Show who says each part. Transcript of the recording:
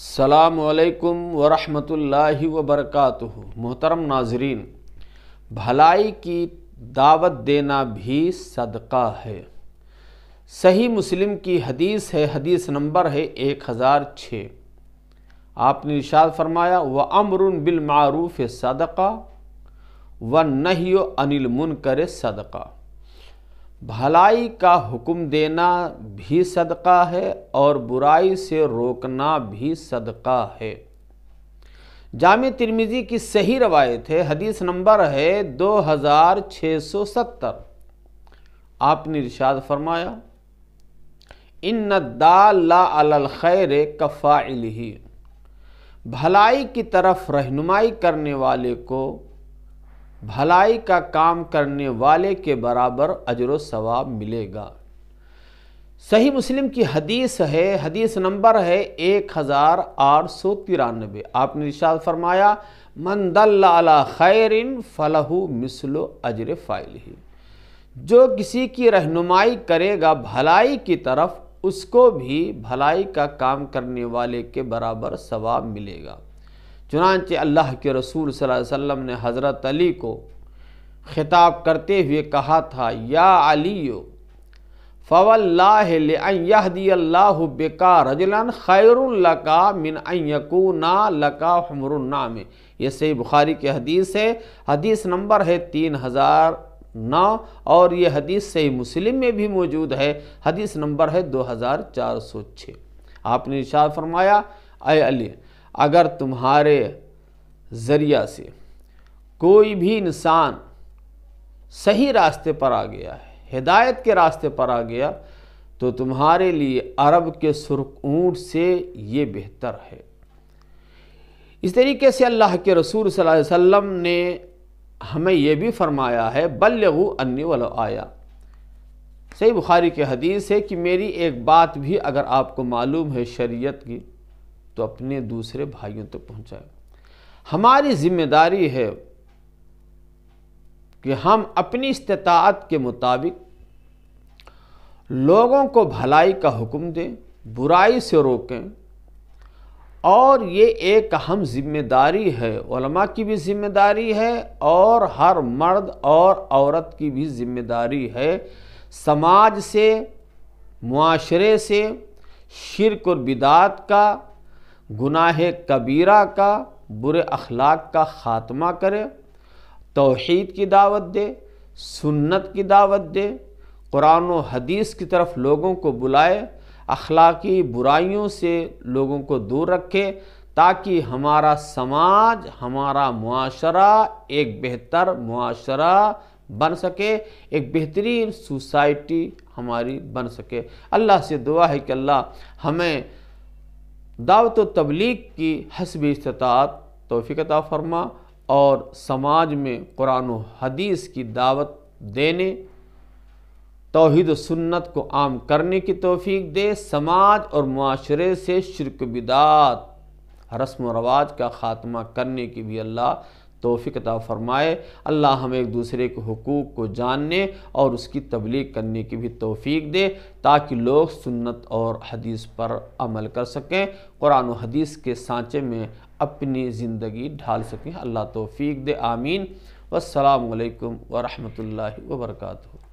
Speaker 1: सलामकुम वरम वबरकत मोहतरम नाजरीन भलाई की दावत देना भी सदका है सही मुस्लिम की हदीस है हदीस नंबर है एक हज़ार छः आपने इशाद फरमाया व अमर बिलमारूफ़ सदका व नही अनिल मुनकर सदका भलाई का हुक्म देना भी सदका है और बुराई से रोकना भी सदका है जाम तिरमिज़ी की सही रवायत है हदीस नंबर है 2670 आपने इरशाद फरमाया इन दाल खैर कफा ही भलाई की तरफ रहनुमाई करने वाले को भलाई का काम करने वाले के बराबर अजर सवाब मिलेगा सही मुस्लिम की हदीस है हदीस नंबर है एक हज़ार आठ सौ तिरानबे आपने निशाद फरमाया मन खैर फलहू मिसलो अजर फ़ाइल ही जो किसी की रहनुमाई करेगा भलाई की तरफ उसको भी भलाई का काम करने वाले के बराबर सवाब मिलेगा चुनानच अल्लाह के रसूल वसल्लम ने हज़रत अली को ख़िताब करते हुए कहा था या अलियो फ़वल्लाहदी बेका रजलन खैरुल्लका मिन अयकूना लका हमरुन्ना में ये सही बुखारी की हदीस है हदीस नंबर है तीन हज़ार नौ और ये हदीस सही मुस्लिम में भी मौजूद है हदीस नंबर है दो हज़ार चार सौ छः आपने इशार फरमाया अय अली अगर तुम्हारे ज़रिया से कोई भी इंसान सही रास्ते पर आ गया है हिदायत के रास्ते पर आ गया तो तुम्हारे लिए अरब के सुर्ख ऊँट से ये बेहतर है इस तरीके से अल्लाह के रसूल सल्लल्लाहु अलैहि वसल्लम ने हमें यह भी फरमाया है बल्लू अन्य वल आया सही बुखारी के हदीस है कि मेरी एक बात भी अगर आपको मालूम है शरीयत की तो अपने दूसरे भाइयों तक तो पहुंचाए हमारी जिम्मेदारी है कि हम अपनी इस्तात के मुताबिक लोगों को भलाई का हुक्म दें बुराई से रोकें और ये एक अहम जिम्मेदारी है ओलमा की भी जिम्मेदारी है और हर मर्द और औरत की भी जिम्मेदारी है समाज से माशरे से शिरक और बिदात का गुनाह कबीरा का बुरे अखलाक का ख़ात्मा करे तोहद की दावत दे सुन्नत की दावत दे कुरान हदीस की तरफ लोगों को बुलाए अखलाकी बुराइयों से लोगों को दूर रखे ताकि हमारा समाज हमारा मुआशरा एक बेहतर मुआशरा बन सके एक बेहतरीन सोसाइटी हमारी बन सके अल्लाह से दुआ है कि अल्लाह हमें दावत तबलीग की हसब इस्तात तोफ़ीकता फरमा और समाज में कुरान हदीस की दावत देने तोहद सुन्नत को आम करने की तोफ़ी दे समाज और माशरे से शिरक बिदात रस्म रवाज का ख़ात्मा करने की भी अल्लाह तोफ़ीकता फ़रमाए अल्लाह हमें एक दूसरे के हकूक़ को जानने और उसकी तबलीग करने की भी तोफ़ी दे ताकि लोग सुन्नत और हदीस पर अमल कर सकें कुरान हदीस के सांचे में अपनी ज़िंदगी ढाल सकें अल्लाह तोफ़ी दे आमीन वालकम वरहमल वर्का